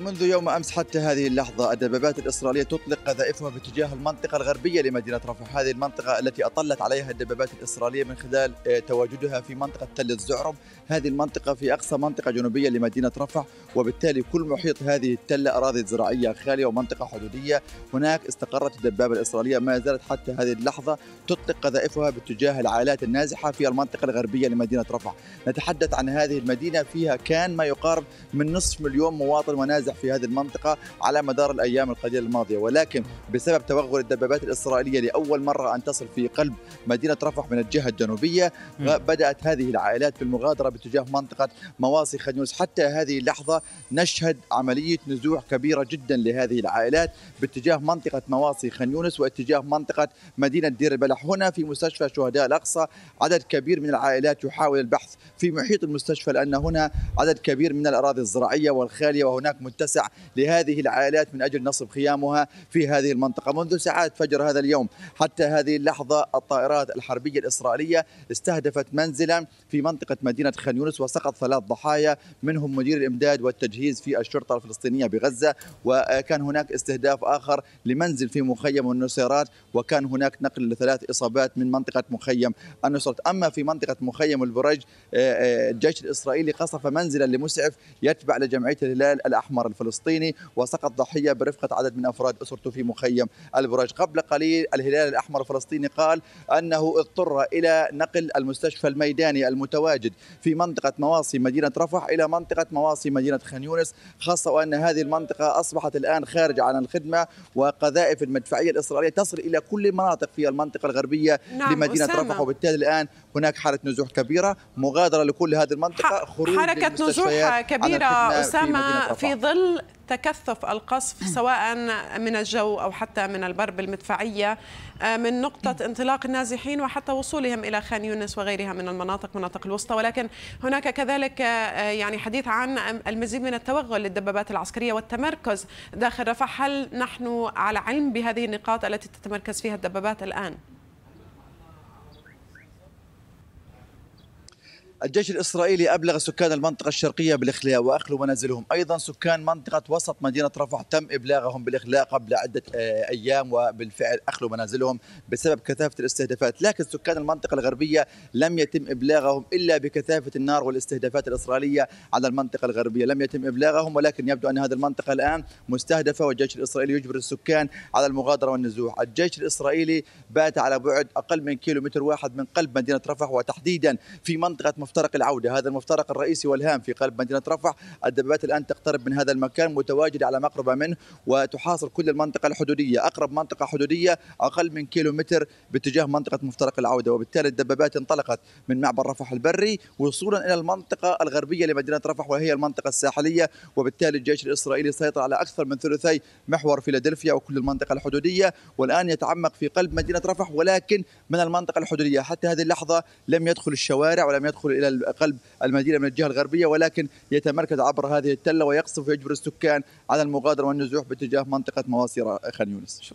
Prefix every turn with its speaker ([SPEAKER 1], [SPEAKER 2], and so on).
[SPEAKER 1] منذ يوم أمس حتى هذه اللحظة الدبابات الإسرائيلية تطلق قذائفها باتجاه المنطقة الغربية لمدينة رفح هذه المنطقة التي أطلت عليها الدبابات الإسرائيلية من خلال آه، تواجدها في منطقة تل الزعرب هذه المنطقة في أقصى منطقة جنوبية لمدينة رفح وبالتالي كل محيط هذه التلة أراضي زراعية خالية ومنطقة حدودية هناك استقرت الدبابة الإسرائيلية ما زالت حتى هذه اللحظة تطلق قذائفها باتجاه العائلات النازحة في المنطقة الغربية لمدينة رفح نتحدث عن هذه المدينة فيها كان ما يقارب من نصف مليون مواطن ونازح نازح في هذه المنطقة على مدار الأيام القليلة الماضية ولكن بسبب توغل الدبابات الإسرائيلية لأول مرة أن تصل في قلب مدينة رفح من الجهة الجنوبية بدأت هذه العائلات في المغادرة باتجاه منطقة مواصي خنيوس حتى هذه اللحظة نشهد عملية نزوح كبيرة جدا لهذه العائلات باتجاه منطقة مواصي خان يونس واتجاه منطقة مدينة دير البلح هنا في مستشفى شهداء الأقصى عدد كبير من العائلات يحاول البحث في محيط المستشفى لأن هنا عدد كبير من الأراضي الزراعية والخالية وهناك متسع لهذه العائلات من أجل نصب خيامها في هذه المنطقة منذ ساعات فجر هذا اليوم حتى هذه اللحظة الطائرات الحربية الإسرائيلية استهدفت منزلا في منطقة مدينة خان يونس وسقط ثلاث ضحايا منهم مدير الإمداد والتجهيز في الشرطة الفلسطينية بغزة وكان هناك استهداف آخر لمنزل في مخيم النصيرات وكان هناك نقل لثلاث إصابات من منطقة مخيم النصيرات أما في منطقة مخيم البرج آه، آه، الجيش الإسرائيلي قصف منزلا لمسعف يتبع لجمعية الهلال الأحمر الاستعمار الفلسطيني وسقط ضحية برفقة عدد من أفراد أسرته في مخيم البرج قبل قليل الهلال الأحمر الفلسطيني قال أنه اضطر إلى نقل المستشفى الميداني المتواجد في منطقة مواصي مدينة رفح إلى منطقة مواصي مدينة خان يونس خاصة وأن هذه المنطقة أصبحت الآن خارج عن الخدمة وقذائف المدفعية الإسرائيلية تصل إلى كل مناطق في المنطقة الغربية نعم لمدينة أسامة. رفح وبالتالي الآن هناك حالة نزوح كبيرة مغادرة لكل هذه المنطقة خروج حركة نزوح كبيرة أسامة في, في
[SPEAKER 2] ظل ظل تكثف القصف نعم. سواء من الجو أو حتى من البر بالمدفعية آه، من نقطة نعم. انطلاق النازحين وحتى وصولهم إلى خان يونس وغيرها من المناطق مناطق الوسطى ولكن هناك كذلك آه، يعني حديث عن المزيد من التوغل للدبابات العسكرية والتمركز داخل رفح هل نحن على علم بهذه النقاط التي تتمركز فيها الدبابات الآن؟
[SPEAKER 1] الجيش الإسرائيلي أبلغ سكان المنطقة الشرقية بالإخلاء وأخلوا منازلهم أيضا سكان منطقة وسط مدينة رفح تم إبلاغهم بالإخلاء قبل عدة آه، أيام وبالفعل أخلوا منازلهم بسبب كثافة الاستهدافات لكن سكان المنطقة الغربية لم يتم إبلاغهم إلا بكثافة النار والاستهدافات الإسرائيلية على المنطقة الغربية لم يتم إبلاغهم ولكن يبدو أن هذه المنطقة الآن مستهدفة والجيش الإسرائيلي يجبر السكان على المغادرة والنزوح الجيش الإسرائيلي بات على بعد أقل من كيلومتر واحد من قلب مدينة رفح وتحديدا في منطقة مفتوحة مفترق العوده، هذا المفترق الرئيسي والهام في قلب مدينه رفح، الدبابات الان تقترب من هذا المكان متواجده على مقربه منه وتحاصر كل المنطقه الحدوديه، اقرب منطقه حدوديه اقل من كيلو متر باتجاه منطقه مفترق العوده، وبالتالي الدبابات انطلقت من معبر رفح البري وصولا الى المنطقه الغربيه لمدينه رفح وهي المنطقه الساحليه، وبالتالي الجيش الاسرائيلي سيطر على اكثر من ثلثي محور فيلادلفيا وكل المنطقه الحدوديه، والان يتعمق في قلب مدينه رفح ولكن من المنطقه الحدوديه، حتى هذه اللحظه لم يدخل الشوارع ولم يدخل الى قلب المدينه من الجهه الغربيه ولكن يتمركز عبر هذه التله ويقصف ويجبر السكان على المغادره والنزوح باتجاه منطقه مواسير خان يونس